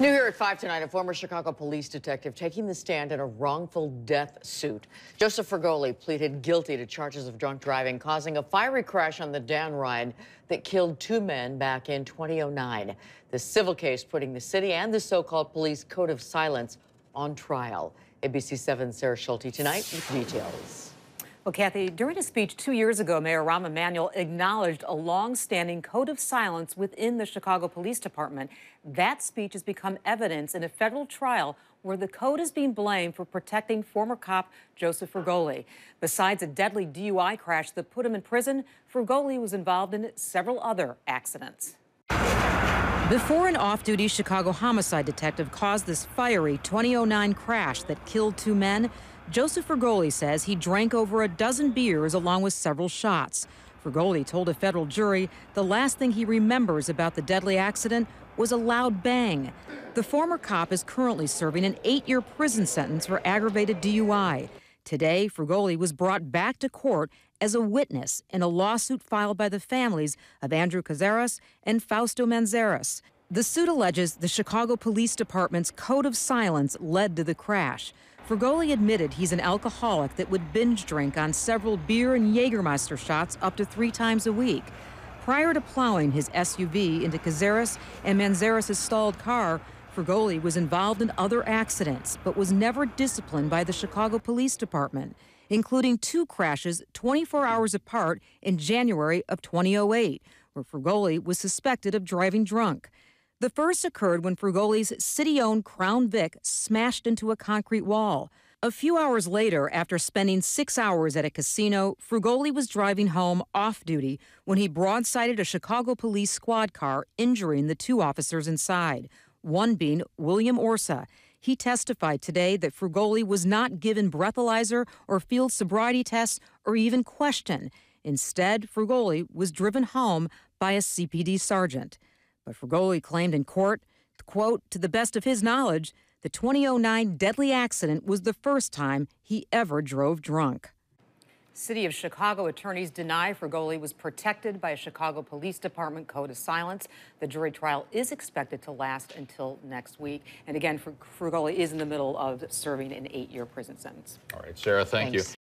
New here at 5 tonight, a former Chicago police detective taking the stand in a wrongful death suit. Joseph Fergoli pleaded guilty to charges of drunk driving, causing a fiery crash on the Dan ride that killed two men back in 2009. The civil case putting the city and the so-called police code of silence on trial. ABC7's Sarah Schulte tonight with details. Well, Kathy, during a speech two years ago, Mayor Rahm Emanuel acknowledged a long-standing code of silence within the Chicago Police Department. That speech has become evidence in a federal trial where the code is being blamed for protecting former cop Joseph Fergoli. Besides a deadly DUI crash that put him in prison, Fergoli was involved in several other accidents. Before an off-duty Chicago homicide detective caused this fiery 2009 crash that killed two men, Joseph Fergoli says he drank over a dozen beers along with several shots. Fergoli told a federal jury the last thing he remembers about the deadly accident was a loud bang. The former cop is currently serving an eight-year prison sentence for aggravated DUI. Today, Fergoli was brought back to court as a witness in a lawsuit filed by the families of Andrew Cazares and Fausto Manzares. The suit alleges the Chicago Police Department's code of silence led to the crash. Fergoli admitted he's an alcoholic that would binge drink on several beer and Jägermeister shots up to three times a week. Prior to plowing his SUV into Cazares and Manzares' stalled car, Fergoli was involved in other accidents, but was never disciplined by the Chicago Police Department including two crashes 24 hmm. hours apart in January of 2008, where Frugoli was suspected of driving drunk. The first occurred when Frugoli's city owned Crown Vic smashed into a concrete wall. A few hours later, after spending six hours at a casino, Frugoli was driving home off duty when he broadsided a Chicago police squad car, injuring the two officers inside, one being William Orsa. He testified today that Frugoli was not given breathalyzer or field sobriety tests or even questioned. Instead, Frugoli was driven home by a CPD sergeant. But Frugoli claimed in court, quote, to the best of his knowledge, the 2009 deadly accident was the first time he ever drove drunk. City of Chicago attorneys deny Frigoli was protected by a Chicago Police Department code of silence. The jury trial is expected to last until next week. And again, Frigoli is in the middle of serving an eight year prison sentence. All right, Sarah, thank Thanks. you.